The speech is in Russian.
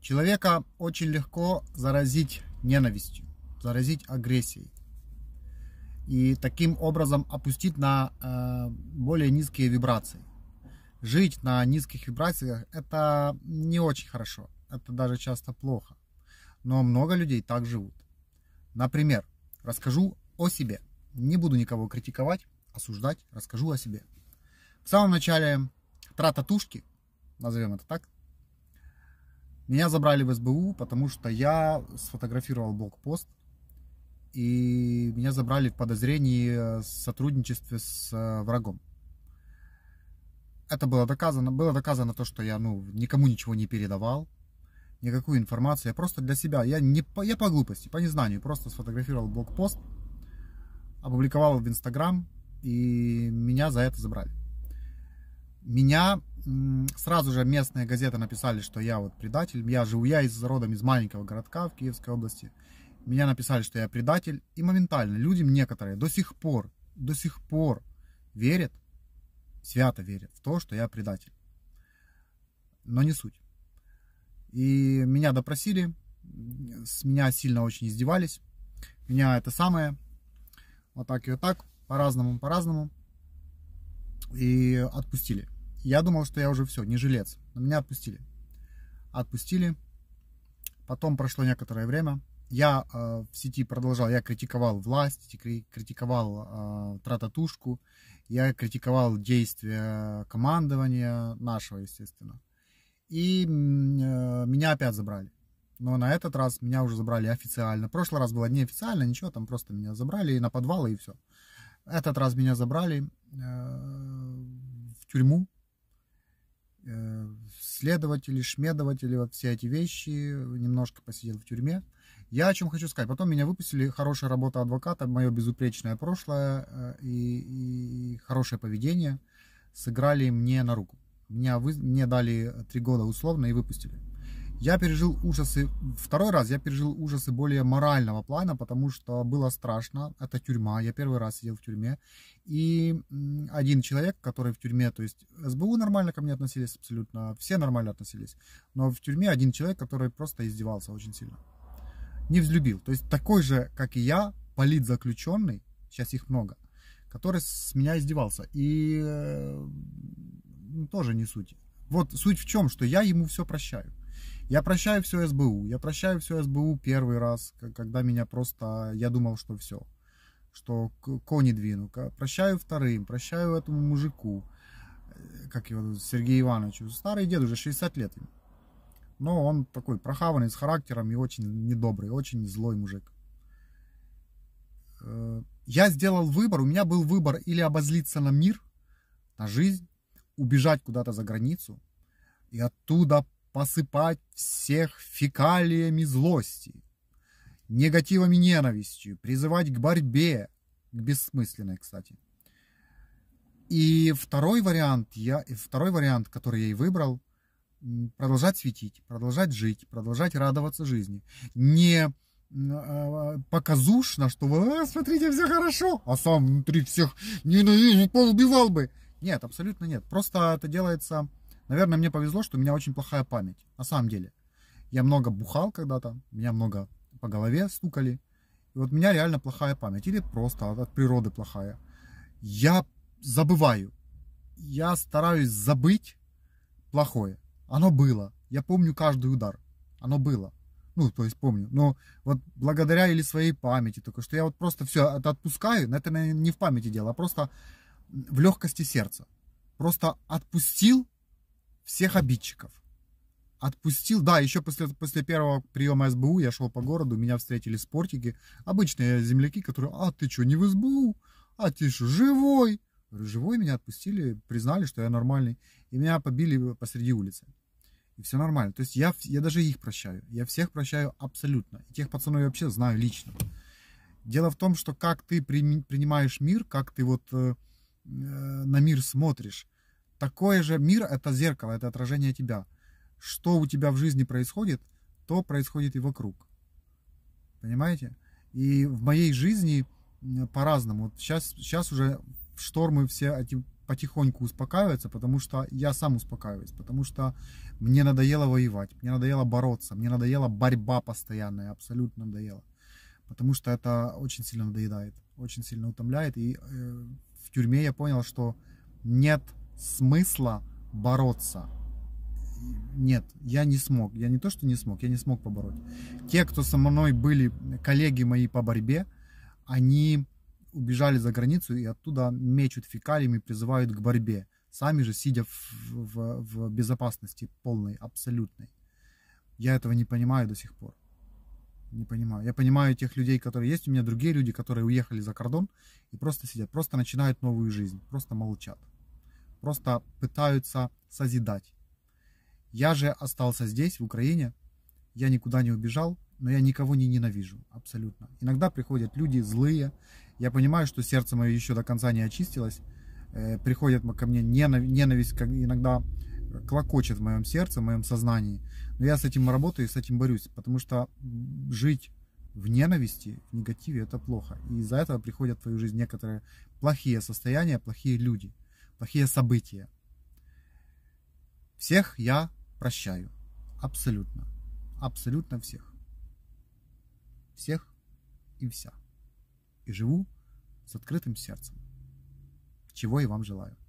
Человека очень легко заразить ненавистью, заразить агрессией и таким образом опустить на э, более низкие вибрации. Жить на низких вибрациях это не очень хорошо, это даже часто плохо. Но много людей так живут. Например, расскажу о себе. Не буду никого критиковать, осуждать, расскажу о себе. В самом начале трататушки, назовем это так, меня забрали в СБУ, потому что я сфотографировал блокпост, и меня забрали в подозрении в сотрудничестве с э, врагом. Это было доказано, было доказано то, что я ну, никому ничего не передавал, никакую информацию, я просто для себя, я, не, я по глупости, по незнанию, просто сфотографировал блокпост, опубликовал в Инстаграм, и меня за это забрали. Меня сразу же местные газеты написали, что я вот предатель. Я живу, я из родом из маленького городка в Киевской области. Меня написали, что я предатель. И моментально люди некоторые до сих пор, до сих пор верят, свято верят в то, что я предатель. Но не суть. И меня допросили, с меня сильно очень издевались. Меня это самое, вот так и вот так, по-разному, по-разному. И отпустили. Я думал, что я уже все, не жилец. Но меня отпустили. Отпустили. Потом прошло некоторое время. Я э, в сети продолжал, я критиковал власть, критиковал э, трататушку, я критиковал действия командования нашего, естественно. И э, меня опять забрали. Но на этот раз меня уже забрали официально. В прошлый раз было неофициально, ничего, там просто меня забрали и на подвалы и все. Этот раз меня забрали э, в тюрьму. Э, следователи, шмедователи, вот все эти вещи, немножко посидел в тюрьме. Я о чем хочу сказать. Потом меня выпустили, хорошая работа адвоката, мое безупречное прошлое э, и, и хорошее поведение сыграли мне на руку. Меня вы, мне дали три года условно и выпустили. Я пережил ужасы, второй раз я пережил ужасы более морального плана, потому что было страшно, это тюрьма, я первый раз сидел в тюрьме, и один человек, который в тюрьме, то есть СБУ нормально ко мне относились абсолютно, все нормально относились, но в тюрьме один человек, который просто издевался очень сильно, не взлюбил, то есть такой же, как и я, политзаключенный, сейчас их много, который с меня издевался, и э, ну, тоже не суть. Вот суть в чем, что я ему все прощаю. Я прощаю все СБУ, я прощаю все СБУ первый раз, когда меня просто, я думал, что все, что кони двину. Прощаю вторым, прощаю этому мужику, э, как его, Сергею Ивановичу, старый дед, уже 60 лет Но он такой прохаванный, с характером и очень недобрый, очень злой мужик. Э, я сделал выбор, у меня был выбор или обозлиться на мир, на жизнь, убежать куда-то за границу и оттуда посыпать всех фекалиями злости, негативами ненавистью, призывать к борьбе, к бессмысленной, кстати. И второй вариант, я, второй вариант, который я и выбрал, продолжать светить, продолжать жить, продолжать радоваться жизни. Не а, показушно, что вы, «А, смотрите, все хорошо, а сам внутри всех ненавижу, поубивал бы. Нет, абсолютно нет. Просто это делается Наверное, мне повезло, что у меня очень плохая память. На самом деле. Я много бухал когда-то, меня много по голове стукали. И вот у меня реально плохая память. Или просто от природы плохая. Я забываю. Я стараюсь забыть плохое. Оно было. Я помню каждый удар. Оно было. Ну, то есть помню. Но вот благодаря или своей памяти только, что я вот просто все это отпускаю, но это не в памяти дело, а просто в легкости сердца. Просто отпустил всех обидчиков. Отпустил, да, еще после, после первого приема СБУ я шел по городу, меня встретили спортики, обычные земляки, которые, а ты что, не в СБУ? А ты что, живой? Живой меня отпустили, признали, что я нормальный, и меня побили посреди улицы. И все нормально. То есть я, я даже их прощаю. Я всех прощаю абсолютно. И тех пацанов я вообще знаю лично. Дело в том, что как ты при, принимаешь мир, как ты вот э, э на мир смотришь, Такое же мир – это зеркало, это отражение тебя. Что у тебя в жизни происходит, то происходит и вокруг. Понимаете? И в моей жизни по-разному. Вот сейчас, сейчас уже штормы все потихоньку успокаиваются, потому что я сам успокаиваюсь, потому что мне надоело воевать, мне надоело бороться, мне надоела борьба постоянная, абсолютно надоело. Потому что это очень сильно надоедает, очень сильно утомляет. И э, в тюрьме я понял, что нет смысла бороться. Нет, я не смог. Я не то, что не смог, я не смог побороть. Те, кто со мной были коллеги мои по борьбе, они убежали за границу и оттуда мечут фекалиями, призывают к борьбе. Сами же сидя в, в, в безопасности полной, абсолютной. Я этого не понимаю до сих пор. Не понимаю. Я понимаю тех людей, которые есть. У меня другие люди, которые уехали за кордон и просто сидят, просто начинают новую жизнь, просто молчат просто пытаются созидать. Я же остался здесь, в Украине, я никуда не убежал, но я никого не ненавижу, абсолютно. Иногда приходят люди злые, я понимаю, что сердце мое еще до конца не очистилось, э, приходит ко мне ненависть, иногда клокочет в моем сердце, в моем сознании. Но я с этим работаю и с этим борюсь, потому что жить в ненависти, в негативе это плохо. И из-за этого приходят в твою жизнь некоторые плохие состояния, плохие люди плохие события. Всех я прощаю. Абсолютно. Абсолютно всех. Всех и вся. И живу с открытым сердцем. Чего и вам желаю.